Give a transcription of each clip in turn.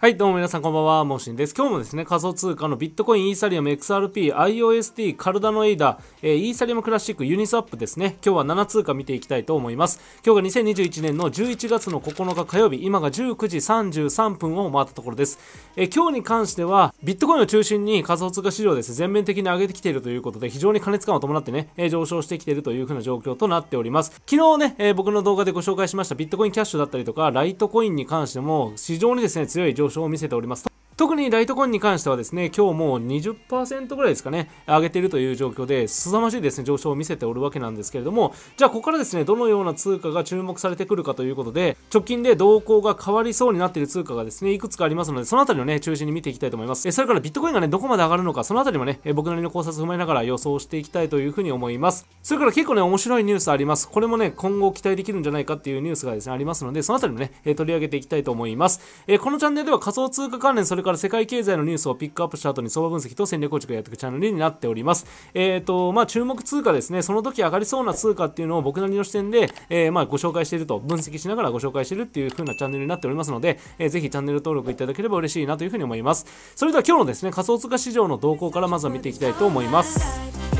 はい、どうも皆さんこんばんは、もーしんです。今日もですね、仮想通貨のビットコイン、イーサリアム、XRP、IOST、カルダノエイダ、えー、イーサリアムクラシック、ユニスワップですね。今日は7通貨見ていきたいと思います。今日が2021年の11月の9日火曜日、今が19時33分を回ったところです。えー、今日に関しては、ビットコインを中心に仮想通貨市場です、ね、全面的に上げてきているということで、非常に過熱感を伴ってね、えー、上昇してきているという風な状況となっております。昨日ね、え僕の動画でご紹介しましたビットコインキャッシュだったりとか、ライトコインに関しても、非常にですね、強い上昇上昇を見せております特にライトコインに関してはですね、今日もう20%ぐらいですかね、上げているという状況で、凄まじいですね、上昇を見せておるわけなんですけれども、じゃあここからですね、どのような通貨が注目されてくるかということで、直近で動向が変わりそうになっている通貨がですね、いくつかありますので、そのあたりをね、中心に見ていきたいと思います。えそれからビットコインがね、どこまで上がるのか、そのあたりもね、え僕なりの考察を踏まえながら予想していきたいというふうに思います。それから結構ね、面白いニュースあります。これもね、今後期待できるんじゃないかっていうニュースがですね、ありますので、そのあたりもね、え取り上げていきたいと思います。えこのチャンネルでは仮想通貨関連、それから世界経済のニュースをピックアップした後に相場分析と戦略構築をやっていくチャンネルになっております。えっ、ー、と、まあ、注目通貨ですね、その時上がりそうな通貨っていうのを僕なりの視点で、えー、まあ、ご紹介していると、分析しながらご紹介しているっていう風なチャンネルになっておりますので、えー、ぜひチャンネル登録いただければ嬉しいなという風に思います。それでは今日のですね、仮想通貨市場の動向からまずは見ていきたいと思います。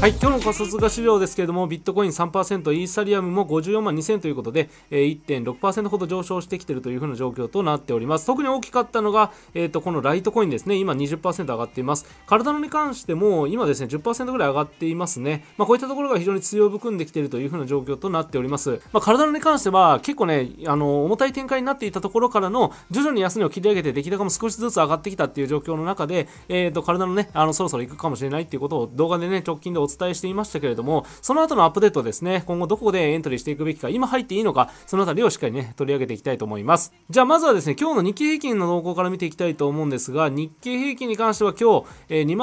はい、今日の仮想通貨市場ですけれども、ビットコイン3%、イーサリアムも54万2000ということで、えー、1.6%ほど上昇してきているというふうな状況となっております。特に大きかったのが、えーと、このライトコインですね、今20%上がっています。カルダノに関しても、今ですね、10%ぐらい上がっていますね。まあ、こういったところが非常に強含んできているというふうな状況となっております。まあ、カルダノに関しては、結構ね、あの重たい展開になっていたところからの、徐々に安値を切り上げて、出来高も少しずつ上がってきたっていう状況の中で、えーと、とカルダノね、あのそろそろ行くかもしれないっていうことを動画でね、直近でお伝えしていましたけれども、その後のアップデートですね、今後どこでエントリーしていくべきか、今入っていいのか、そのあたりをしっかりね、取り上げていきたいと思います。じゃあまずはですね、今日の日経平均の動向から見ていきたいと思うんですが、日経平均に関しては今日、えー、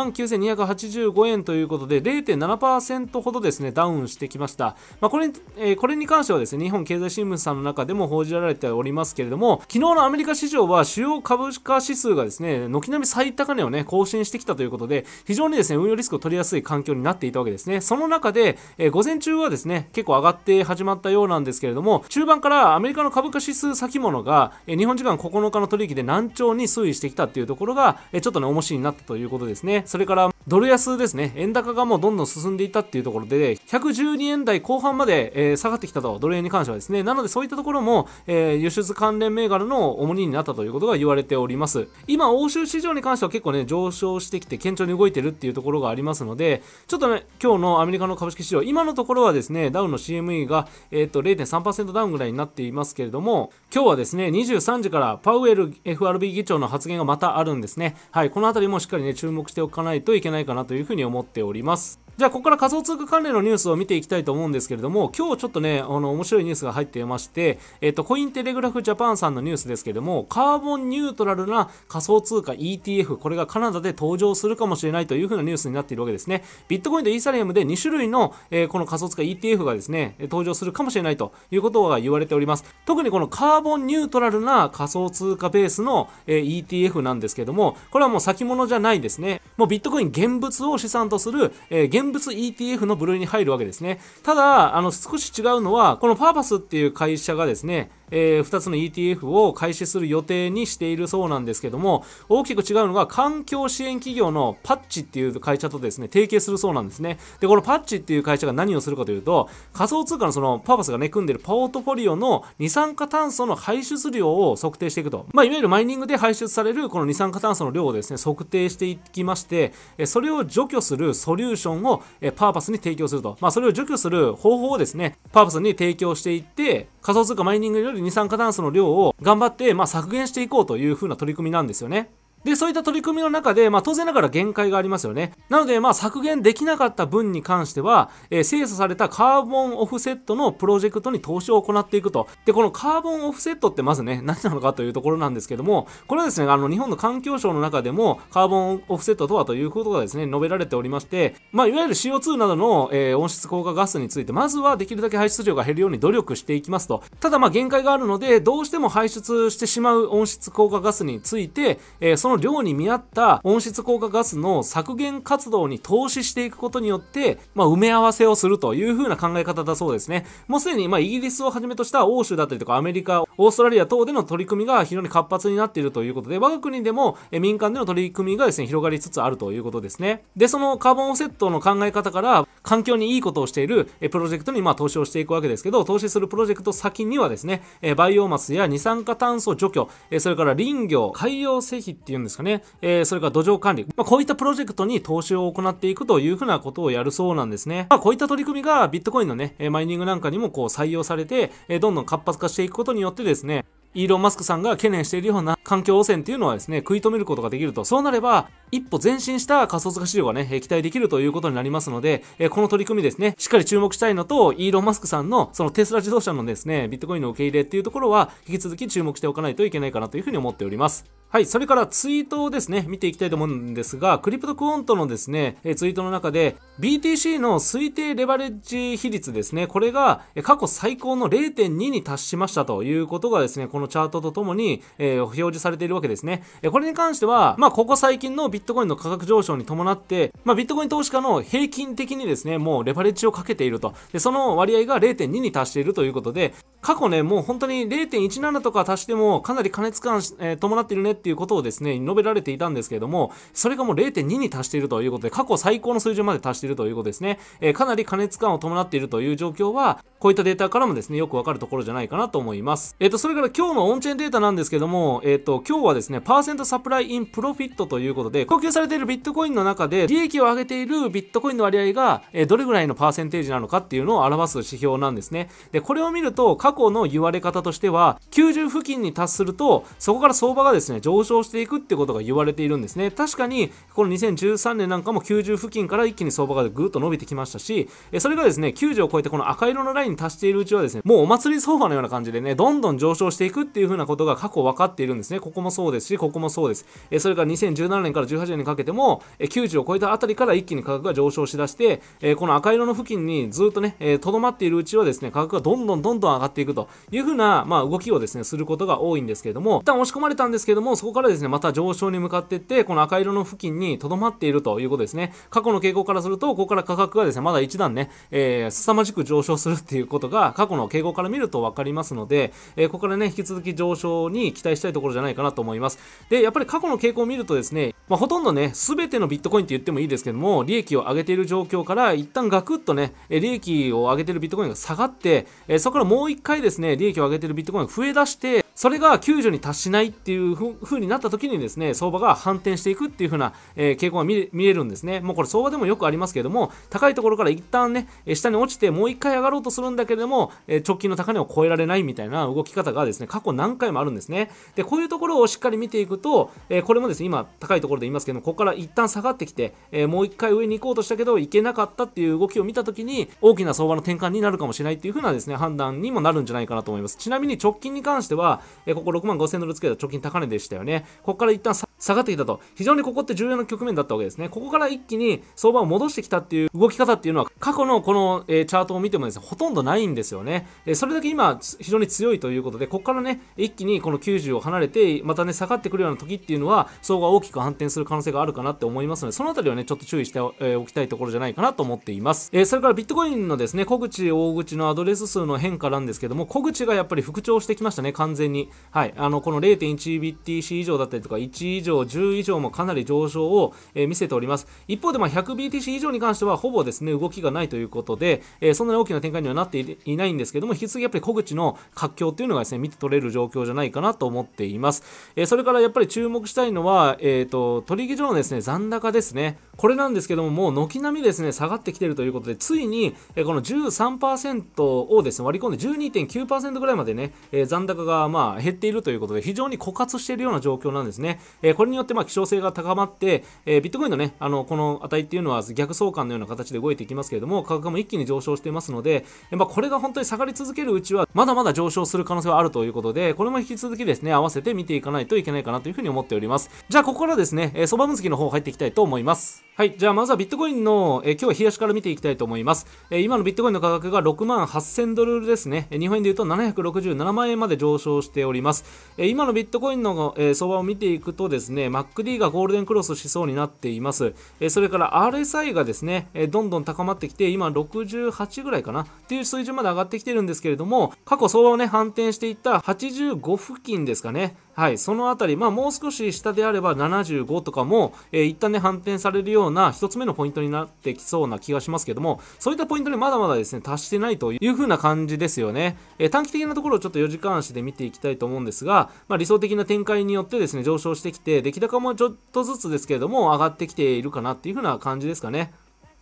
29,285円ということで、0.7%ほどですね、ダウンしてきました。まあ、これ、えー、これに関してはですね、日本経済新聞さんの中でも報じられておりますけれども、昨日のアメリカ市場は主要株価指数がですね、軒並み最高値をね、更新してきたということで、非常にですね、運用リスクを取りやすい環境になっていたたわけですね。その中で、えー、午前中はですね、結構上がって始まったようなんですけれども、中盤からアメリカの株価指数先物が、えー、日本時間9日の取引で難聴に推移してきたっていうところが、えー、ちょっとね、重しになったということですね。それから、ドル安ですね、円高がもうどんどん進んでいったっていうところで、112円台後半まで、えー、下がってきたと、ドル円に関してはですね。なのでそういったところも、えー、輸出関連銘柄の重荷になったということが言われております。今、欧州市場に関しては結構ね、上昇してきて、堅調に動いてるっていうところがありますので、ちょっとね、今日のアメリカの株式市場、今のところはですね、ダウンの CME が、えー、っと、0.3%ダウンぐらいになっていますけれども、今日はですね、23時からパウエル FRB 議長の発言がまたあるんですね。はい、このあたりもしっかりね、注目しておかないといけないないかなというふうに思っておりますじゃあ、ここから仮想通貨関連のニュースを見ていきたいと思うんですけれども、今日ちょっとね、あの、面白いニュースが入っていまして、えっと、コインテレグラフジャパンさんのニュースですけれども、カーボンニュートラルな仮想通貨 ETF、これがカナダで登場するかもしれないというふうなニュースになっているわけですね。ビットコインとイーサリアムで2種類の、えー、この仮想通貨 ETF がですね、登場するかもしれないということが言われております。特にこのカーボンニュートラルな仮想通貨ベースの、えー、ETF なんですけども、これはもう先物じゃないですね。もうビットコイン現物を資産とする、えー、現現物 ETF の部類に入るわけですね。ただ、あの、少し違うのは、このパーパスっていう会社がですね、えー、2つの ETF を開始する予定にしているそうなんですけども大きく違うのが環境支援企業のパッチっていう会社とですね提携するそうなんですねでこのパッチっていう会社が何をするかというと仮想通貨のそのパーパスがね組んでるポートフォリオの二酸化炭素の排出量を測定していくと、まあ、いわゆるマイニングで排出されるこの二酸化炭素の量をですね測定していきましてそれを除去するソリューションをパーパスに提供すると、まあ、それを除去する方法をですねパーパスに提供していって仮想通貨マイニングより二酸化炭素の量を頑張って、まあ、削減していこうという風な取り組みなんですよね。で、そういった取り組みの中で、まあ、当然ながら限界がありますよね。なので、まあ、削減できなかった分に関しては、えー、精査されたカーボンオフセットのプロジェクトに投資を行っていくと。で、このカーボンオフセットってまずね、何なのかというところなんですけども、これはですね、あの、日本の環境省の中でも、カーボンオフセットとはということがですね、述べられておりまして、まあ、いわゆる CO2 などの、えー、温室効果ガスについて、まずはできるだけ排出量が減るように努力していきますと。ただ、まあ、限界があるので、どうしても排出してしまう温室効果ガスについて、えー、そのの量に見合った温室効果ガスの削減活動に投資していくことによって、まあ、埋め合わせをするという風な考え方だそうですね。もうすでに、まあ、イギリスをはじめとした欧州だったりとか、アメリカ、オーストラリア等での取り組みが非常に活発になっているということで、我が国でも民間での取り組みがですね、広がりつつあるということですね。で、そのカーボンオフセットの考え方から、環境にいいことをしているプロジェクトにまあ投資をしていくわけですけど、投資するプロジェクト先にはですね、バイオマスや二酸化炭素除去、それから林業、海洋品っていうんですかね。えー、それから土壌管理。まあ、こういったプロジェクトに投資を行っていくというふうなことをやるそうなんですね。まあ、こういった取り組みがビットコインのね、マイニングなんかにもこう採用されて、えどんどん活発化していくことによってですね、イーロン・マスクさんが懸念しているような環境汚染っていうのはですね、食い止めることができると。そうなれば、一歩前進した仮想通貨市場がね、期待できるということになりますので、えこの取り組みですね、しっかり注目したいのと、イーロン・マスクさんのそのテスラ自動車のですね、ビットコインの受け入れっていうところは、引き続き注目しておかないといけないかなというふうに思っております。はい、それからツイートをですね、見ていきたいと思うんですが、クリプトクオントのですね、えツイートの中で、BTC の推定レバレッジ比率ですね、これが過去最高の0.2に達しましたということがですね、このチャートとともに、えー、表示されているわけですね。えこれに関しては、まあ、ここ最近のビットコインの価格上昇に伴って、まあ、ビットコイン投資家の平均的にですね、もうレバレッジをかけていると。で、その割合が0.2に達しているということで、過去ね、もう本当に0.17とか足してもかなり過熱感、えー、伴っているねっていうことをですね、述べられていたんですけれども、それがもう0.2に達しているということで、過去最高の水準まで達しているということですね。えー、かなり過熱感を伴っているという状況は、こういったデータからもですね、よくわかるところじゃないかなと思います。えっ、ー、と、それから今日のオンチェーンデータなんですけども、えっ、ー、と、今日はですね、パーセントサプライインプロフィットということで、供給されているビットコインの中で、利益を上げているビットコインの割合が、えー、どれぐらいのパーセンテージなのかっていうのを表す指標なんですね。で、これを見ると、過去の言われ方としては、90付近に達すると、そこから相場がですね、上昇していくってことが言われているんですね。確かに、この2013年なんかも90付近から一気に相場がぐっと伸びてきましたし、それがですね、90を超えてこの赤色のラインに達しているうちはですね、もうお祭り相場のような感じでね、どんどん上昇していくっていう風なことが過去分かっているんですね。ここもそうですし、ここもそうです。それから2017年から18年にかけても、90を超えたあたりから一気に価格が上昇しだして、この赤色の付近にずっとね、とどまっているうちはですね、価格がどんどんどんどん上がっていくという風な、まあ、動きをですね、することが多いんですけれども、一旦押し込まれたんですけども、もそこからですね、また上昇に向かっていって、この赤色の付近にどまっているということですね。過去の傾向からすると、ここから価格がですね、まだ一段ね、えー、凄まじく上昇するっていうことが、過去の傾向から見ると分かりますので、えー、ここからね、引き続き上昇に期待したいところじゃないかなと思います。で、やっぱり過去の傾向を見るとですね、まあ、ほとんどね、すべてのビットコインって言ってもいいですけども、利益を上げている状況から、一旦ガクッとね、利益を上げているビットコインが下がって、えー、そこからもう一回ですね、利益を上げているビットコインが増え出して、それが救助に達しないっていう風になった時にですね、相場が反転していくっていう風な、えー、傾向が見えるんですね。もうこれ相場でもよくありますけれども、高いところから一旦ね、下に落ちてもう一回上がろうとするんだけれども、え直近の高値を超えられないみたいな動き方がですね、過去何回もあるんですね。で、こういうところをしっかり見ていくと、えこれもですね、今高いところで言いますけども、ここから一旦下がってきて、えもう一回上に行こうとしたけど、行けなかったっていう動きを見た時に、大きな相場の転換になるかもしれないっていう風なですね、判断にもなるんじゃないかなと思います。ちなみに直近に関しては、えここ6万5000ドルつけた貯金高値でしたよね。ここから一旦下がってきたと。非常にここって重要な局面だったわけですね。ここから一気に相場を戻してきたっていう動き方っていうのは過去のこの、えー、チャートを見てもですね、ほとんどないんですよね。えー、それだけ今非常に強いということで、ここからね、一気にこの90を離れて、またね、下がってくるような時っていうのは、相場大きく反転する可能性があるかなって思いますので、そのあたりはね、ちょっと注意してお,、きたいところじゃないかなと思っています。えー、それからビットコインのですね、小口、大口のアドレス数の変化なんですけども、小口がやっぱり復調してきましたね、完全に。に、はい、あのこの 0.1BTC 以上だったりとか1以上10以上もかなり上昇を、え見せております一方で、ま 100BTC 以上に関してはほぼですね動きがないということで、えそんなに大きな展開にはなっていないんですけども引き続きやっぱり小口の活況というのがですね見て取れる状況じゃないかなと思っています、えそれからやっぱり注目したいのは、えーと、取引所のですね残高ですねこれなんですけどももう軒並みですね下がってきているということでついに、えこの13%をですね割り込んで12.9%ぐらいまでね、え残高がまああ、減っているということで、非常に枯渇しているような状況なんですね。えー、これによって、まあ、希少性が高まって、えー、ビットコインのね、あの、この値っていうのは逆相関のような形で動いていきますけれども、価格も一気に上昇していますので、えー、まあ、これが本当に下がり続けるうちは、まだまだ上昇する可能性はあるということで、これも引き続きですね、合わせて見ていかないといけないかなというふうに思っております。じゃあ、ここからですね、えー、相場分析の方入っていきたいと思います。はい。じゃあ、まずはビットコインの、えー、今日は冷やしから見ていきたいと思います。えー、今のビットコインの価格が6万8000ドルですね。え日本円で言うと767万円まで上昇しております。え今のビットコインの、え相場を見ていくとですね、MacD がゴールデンクロスしそうになっています。えそれから RSI がですね、えどんどん高まってきて、今68ぐらいかなっていう水準まで上がってきてるんですけれども、過去相場をね、反転していった85付近ですかね。はい、その辺り、まあ、もう少し下であれば75とかも、えー、一旦ね、反転されるような1つ目のポイントになってきそうな気がしますけども、そういったポイントにまだまだですね、達してないという風な感じですよね。えー、短期的なところをちょっと4時間足で見ていきたいと思うんですが、まあ、理想的な展開によってですね、上昇してきて、出来高もちょっとずつですけれども、上がってきているかなっていう風な感じですかね。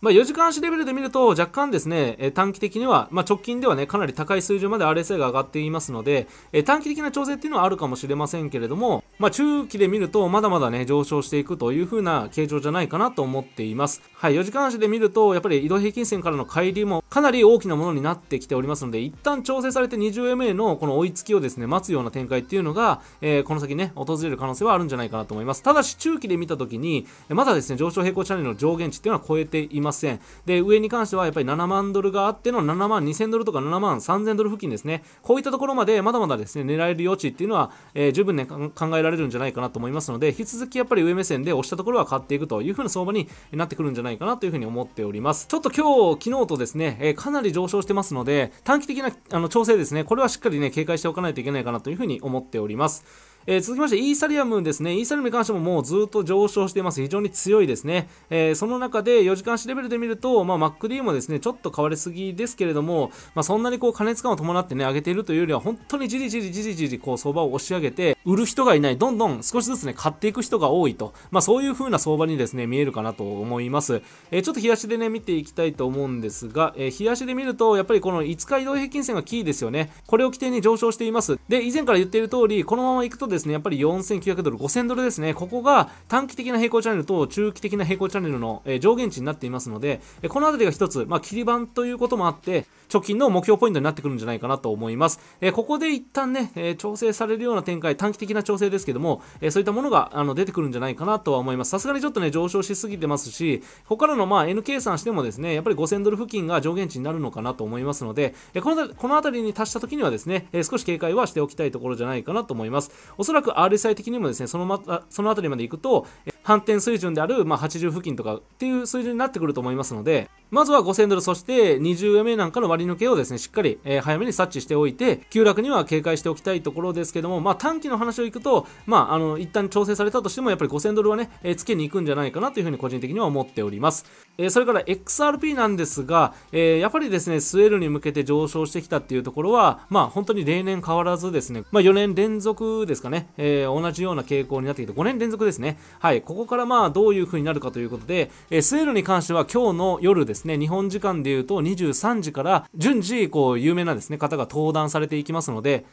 まあ、4時間足レベルで見ると若干ですね、え短期的には、まあ、直近ではね、かなり高い水準まで RSI が上がっていますので、え短期的な調整っていうのはあるかもしれませんけれども、まあ、中期で見るとまだまだね、上昇していくという風な形状じゃないかなと思っています。はい、4時間足で見ると、やっぱり移動平均線からの乖離もかなり大きなものになってきておりますので、一旦調整されて 20MA のこの追いつきをですね、待つような展開っていうのが、えー、この先ね、訪れる可能性はあるんじゃないかなと思います。ただし、中期で見た時に、まだですね、上昇平行チャンネルの上限値っていうのは超えています。8000で上に関してはやっぱり7万ドルがあっての7万2000ドルとか7万3000ドル付近ですねこういったところまでまだまだですね狙える余地っていうのは、えー、十分ね考えられるんじゃないかなと思いますので引き続きやっぱり上目線で押したところは買っていくという風な相場になってくるんじゃないかなという風に思っておりますちょっと今日昨日とですね、えー、かなり上昇してますので短期的なあの調整ですねこれはしっかりね警戒しておかないといけないかなという風に思っておりますえー、続きまして、イーサリアムですね。イーサリアムに関してももうずっと上昇しています。非常に強いですね。えー、その中で4時間足レベルで見ると、まあ、MacD もですね、ちょっと変わりすぎですけれども、まあ、そんなにこう、過熱感を伴ってね、上げているというよりは、本当にじりじりじりじり、こう、相場を押し上げて、売る人がいない、どんどん少しずつね、買っていく人が多いと、まあ、そういう風な相場にですね、見えるかなと思います。えー、ちょっと冷やしでね、見ていきたいと思うんですが、えー、冷やしで見ると、やっぱりこの5日移動平均線がキーですよね。これを起点に上昇しています。で、以前から言っている通り、このまま行くとですね、やっぱり4900ドル、5000ドルですね、ここが短期的な平行チャンネルと中期的な平行チャンネルの、え上限値になっていますので、えこの辺りが一つ、まあ、切り板ということもあって、貯金の目標ポイントになってくるんじゃないかなと思います。えここで一旦ね、え調整されるような展開、短期的な調整ですけども、えそういったものがあの出てくるんじゃないかなとは思います。さすがにちょっとね、上昇しすぎてますし、ここからのまあ N 計算してもですね、やっぱり5000ドル付近が上限値になるのかなと思いますので、えこのあた辺りに達した時にはですね、え少し警戒はしておきたいところじゃないかなと思います。おおそらく RSI 的にもですね、そのまた、その辺りまで行くと、反転水準である、まあ、80付近とかっていう水準になってくると思いますので、まずは5000ドル、そして20 m なんかの割り抜けをですね、しっかり、えー、早めに察知しておいて、急落には警戒しておきたいところですけども、まあ、短期の話をいくと、まあ、あの、一旦調整されたとしても、やっぱり5000ドルはね、えー、つけに行くんじゃないかなというふうに個人的には思っております。えー、それから XRP なんですが、えやっぱりですね、スエルに向けて上昇してきたっていうところは、まあ、本当に例年変わらずですね、まあ、4年連続ですかね、ね、えー、同じような傾向になってきて、5年連続ですね。はい、ここからまあどういう風になるかということで、えー、セルに関しては今日の夜ですね、日本時間で言うと23時から順次、こう、有名なですね、方が登壇されていきますので、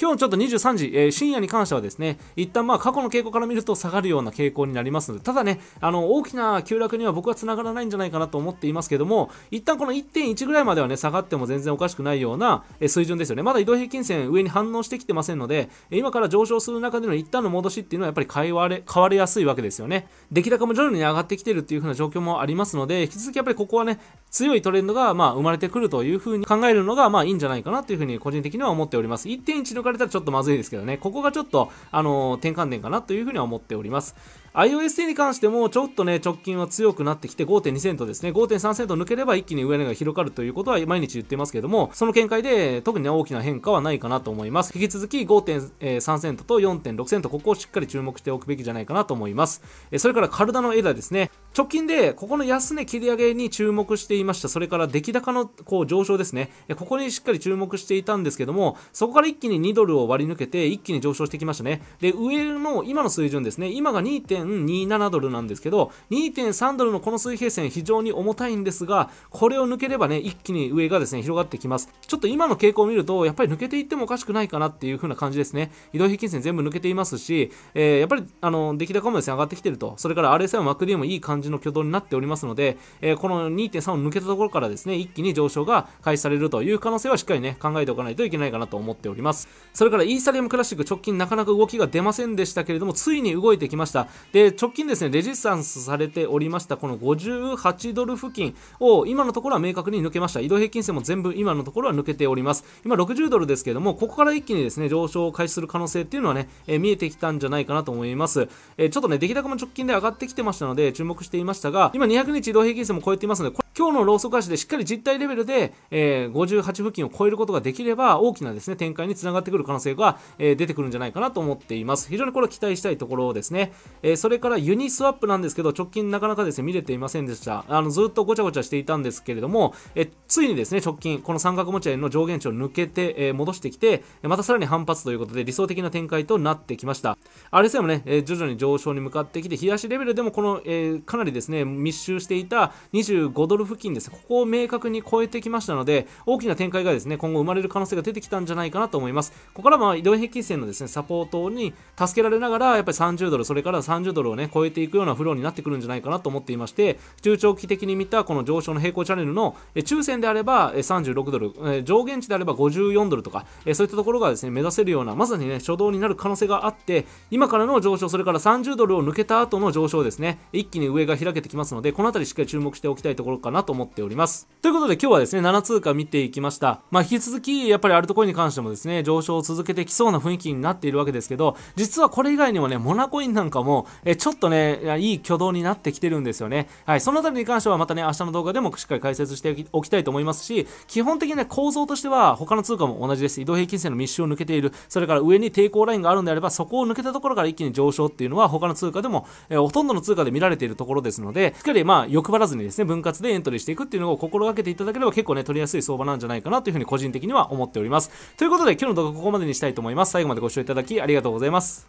今日ちょっと23時、えー、深夜に関してはですね、一旦まあ過去の傾向から見ると下がるような傾向になりますので、ただね、あの大きな急落には僕は繋がらないんじゃないかなと思っていますけども、一旦この1.1ぐらいまではね、下がっても全然おかしくないような水準ですよね。まだ移動平均線上に反応してきてませんので、今から上昇する中での一旦の戻しっていうのはやっぱり買われ、買われやすいわけですよね。出来高も徐々に上がってきてるっていう風な状況もありますので、引き続きやっぱりここはね、強いトレンドがまあ生まれてくるという風に考えるのがまあいいんじゃないかなという風に個人的には思っております。1.1かれたらちょっとまずいですけどね、ここがちょっと、あの転換点かなというふうには思っております。iOS10 に関してもちょっとね、直近は強くなってきて5.2セントですね、5.3セント抜ければ一気に上値が広がるということは毎日言ってますけども、その見解で特に、ね、大きな変化はないかなと思います。引き続き5.3セントと4.6セント、ここをしっかり注目しておくべきじゃないかなと思います。それから体のエですね、直近でここの安値切り上げに注目していましたそれから出来高のこう上昇ですねここにしっかり注目していたんですけどもそこから一気に2ドルを割り抜けて一気に上昇してきましたねで上の今の水準ですね今が2.27ドルなんですけど2.3ドルのこの水平線非常に重たいんですがこれを抜ければね一気に上がですね広がってきますちょっと今の傾向を見るとやっぱり抜けていってもおかしくないかなっていう風な感じですね移動平均線全部抜けていますし、えー、やっぱりあの出来高もですね上がってきてるとそれから RSI も MacD もいい感じじの挙動になっておりますので、えー、この2.3を抜けたところからですね、一気に上昇が開始されるという可能性はしっかりね、考えておかないといけないかなと思っております。それからイーサリアムクラシック直近なかなか動きが出ませんでしたけれども、ついに動いてきました。で、直近ですね、レジスタンスされておりました、この58ドル付近を今のところは明確に抜けました。移動平均線も全部今のところは抜けております。今60ドルですけれども、ここから一気にですね、上昇を開始する可能性っていうのはね、えー、見えてきたんじゃないかなと思います。えー、ちょっとね、出来高も直近で上がってきてましたので、注目していましたが、今200日移動平均線も超えていますので、今日のローソク足でしっかり実態レベルで、えー、58付近を超えることができれば大きなですね展開につながってくる可能性が、えー、出てくるんじゃないかなと思っています非常にこれは期待したいところですね、えー、それからユニスワップなんですけど直近なかなかですね見れていませんでしたあのずっとごちゃごちゃしていたんですけれども、えついにですね直近この三角持ち合いの上限値を抜けて、え戻してきてまたさらに反発ということで理想的な展開となってきました RSI もね、え徐々に上昇に向かってきて冷やしレベルでもこの、えかなりですね密集していた25ドル付近ですここを明確に超えてきましたので、大きな展開がですね、今後生まれる可能性が出てきたんじゃないかなと思います。ここからま移動平均線のですね、サポートに助けられながら、やっぱり30ドル、それから30ドルをね、超えていくようなフローになってくるんじゃないかなと思っていまして、中長期的に見たこの上昇の平行チャンネルの中線であれば36ドル、上限値であれば54ドルとか、そういったところがですね、目指せるような、まさにね、初動になる可能性があって、今からの上昇、それから30ドルを抜けた後の上昇ですね、一気に上が開けてきますので、この辺りしっかり注目しておきたいところかななと思っております。ということで今日はですね、7通貨見ていきました。まあ、引き続き、やっぱりアルトコインに関してもですね、上昇を続けてきそうな雰囲気になっているわけですけど、実はこれ以外にもね、モナコインなんかも、えちょっとね、いい挙動になってきてるんですよね。はい、そのあたりに関してはまたね、明日の動画でもしっかり解説しておきたいと思いますし、基本的にね、構造としては他の通貨も同じです。移動平均線の密集を抜けている、それから上に抵抗ラインがあるんであれば、そこを抜けたところから一気に上昇っていうのは他の通貨でも、えほとんどの通貨で見られているところですので、しっかりまあ欲張らずにですね、分割でエントリーしていくっていうのを心がけていただければ結構ね取りやすい相場なんじゃないかなというふうに個人的には思っておりますということで今日の動画ここまでにしたいと思います最後までご視聴いただきありがとうございます